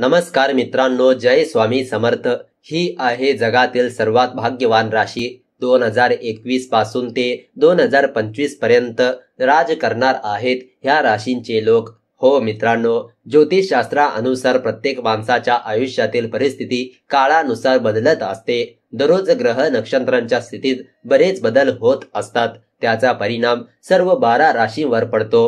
नमस्कार मित्रांनो जय स्वामी समर्थ ही आहे जगातील सर्वात भाग्यवान राशी दोन हजार एकवीस पासून ते दोन हजार पर्यंत राज करणार आहेत ह्या राशींचे लोक हो मित्रांनो ज्योतिषशास्त्रानुसार प्रत्येक माणसाच्या आयुष्यातील परिस्थिती काळानुसार बदलत असते दररोज ग्रह नक्षत्रांच्या स्थितीत बरेच बदल होत असतात त्याचा परिणाम सर्व बारा राशींवर पडतो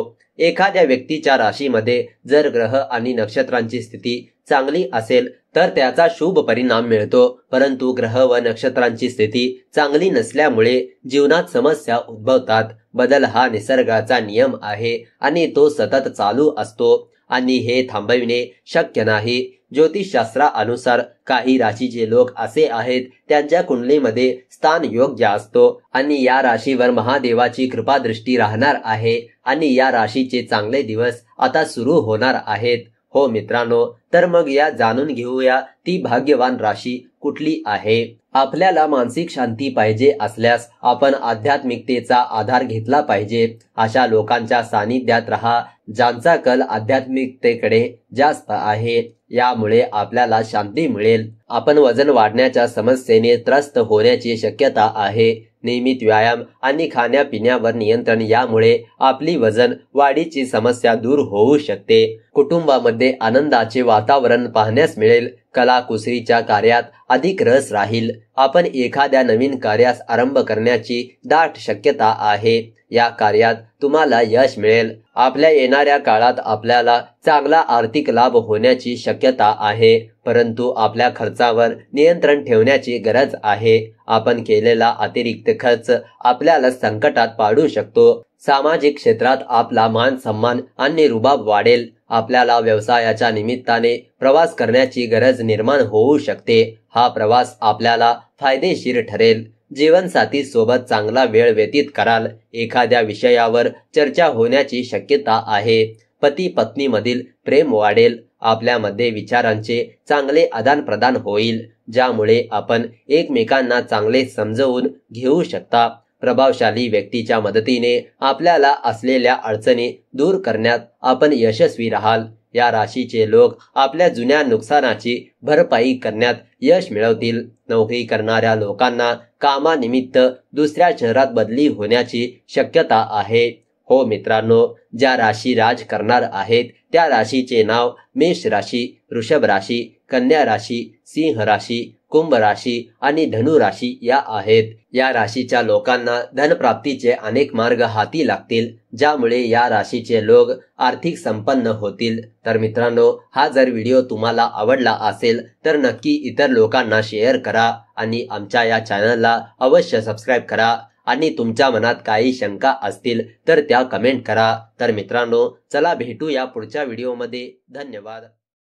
एखाद्या व्यक्तीच्या राशीमध्ये जर ग्रह आणि नक्षत्रांची स्थिती चांगली असेल तर त्याचा शुभ परिणाम मिळतो परंतु ग्रह व नक्षत्रांची स्थिती चांगली नसल्यामुळे जीवनात समस्या उद्भवतात बदल हा निसर्गाचा नियम आहे आणि तो सतत चालू असतो आणि हे थांबविणे शक्य नाही ज्योतिषशास्त्रानुसार काही राशीचे लोक असे आहेत त्यांच्या कुंडलीमध्ये स्थान योग्य असतो आणि या राशीवर महादेवाची कृपादृष्टी राहणार आहे आणि या राशीचे चांगले दिवस आता सुरू होणार आहेत हो मित्रांनो तर मग या जाणून घेऊया ती भाग्यवान राशी कुठली आहे आपल्याला मानसिक शांती पाहिजे असल्यास आपण आध्यात्मिकतेचा आधार घेतला पाहिजे अशा लोकांच्या सानिध्यात राहा ज्यांचा कल आध्यात्मिकतेकडे जास्त आहे यामुळे आपल्याला शांती मिळेल आपण वजन वाढण्याच्या समस्येने त्रस्त होण्याची शक्यता आहे नियमित व्यायाम आणि खाण्यापिण्यावर नियंत्रण यामुळे आपली वजन वाढीची समस्या दूर होऊ शकते कुटुंबामध्ये आनंदाचे वातावरण पाहण्यास मिळेल कलाकुसरीच्या कार्यात अधिक रस राहील आपण एखाद्या नवीन कार्यास आरंभ करण्याची दाट शक्यता आहे या कार्यात तुम्हाला यश मिळेल आपल्या येणाऱ्या काळात आपल्याला चांगला आर्थिक लाभ होण्याची शक्यता आहे परंतु आपल्या खर्चावर नियंत्रण ठेवण्याची गरज आहे आपण केलेला अतिरिक्त खर्च आपल्याला संकटात पाडू शकतो सामाजिक क्षेत्रात आपला मान सन्मान आणि रुबाब वाढेल आपल्याला व्यवसायाच्या निमित्ताने प्रवास करण्याची गरज निर्माण होऊ शकते हा प्रवास आपल्याला फायदेशीर ठरेल जीवनसाथी सोबत चांगला वेळ व्यतीत कराल एखाद्या विषयावर चर्चा होण्याची शक्यता आहे पती पत्नी मधील प्रेम वाढेल आपल्यामध्ये विचारांचे चांगले आदानप्रदान होईल ज्यामुळे आपण एकमेकांना चांगले समजवून घेऊ शकता प्रभावशाली व्यक्तीच्या मदतीने आपल्याला असलेल्या अडचणी दूर करण्यात आपण यशस्वी राहाल या राशीचे लोक आपल्या जुन्या नुकसानाची भरपाई करण्यात यश मिळवतील नोकरी करणाऱ्या लोकांना कामानिमित्त दुसऱ्या शहरात बदली होण्याची शक्यता आहे हो मित्रांनो ज्या राशी राज करणार आहेत त्या राशीचे नाव मेष राशी ऋषभ राशी कन्या राशी सिंह राशी कुंभ राशी आणि धनु राशी या आहेत या राशीच्या लोकांना धनप्राप्तीचे अनेक मार्ग हाती लागतील ज्यामुळे या राशीचे लोक आर्थिक संपन्न होतील तर मित्रांनो हा जर व्हिडिओ तुम्हाला आवडला असेल तर नक्की इतर लोकांना शेअर करा आणि आमच्या या चॅनलला अवश्य सबस्क्राईब करा आणि तुमच्या मनात काही शंका असतील तर त्या कमेंट करा तर मित्रांनो चला भेटू या पुढच्या व्हिडिओमध्ये धन्यवाद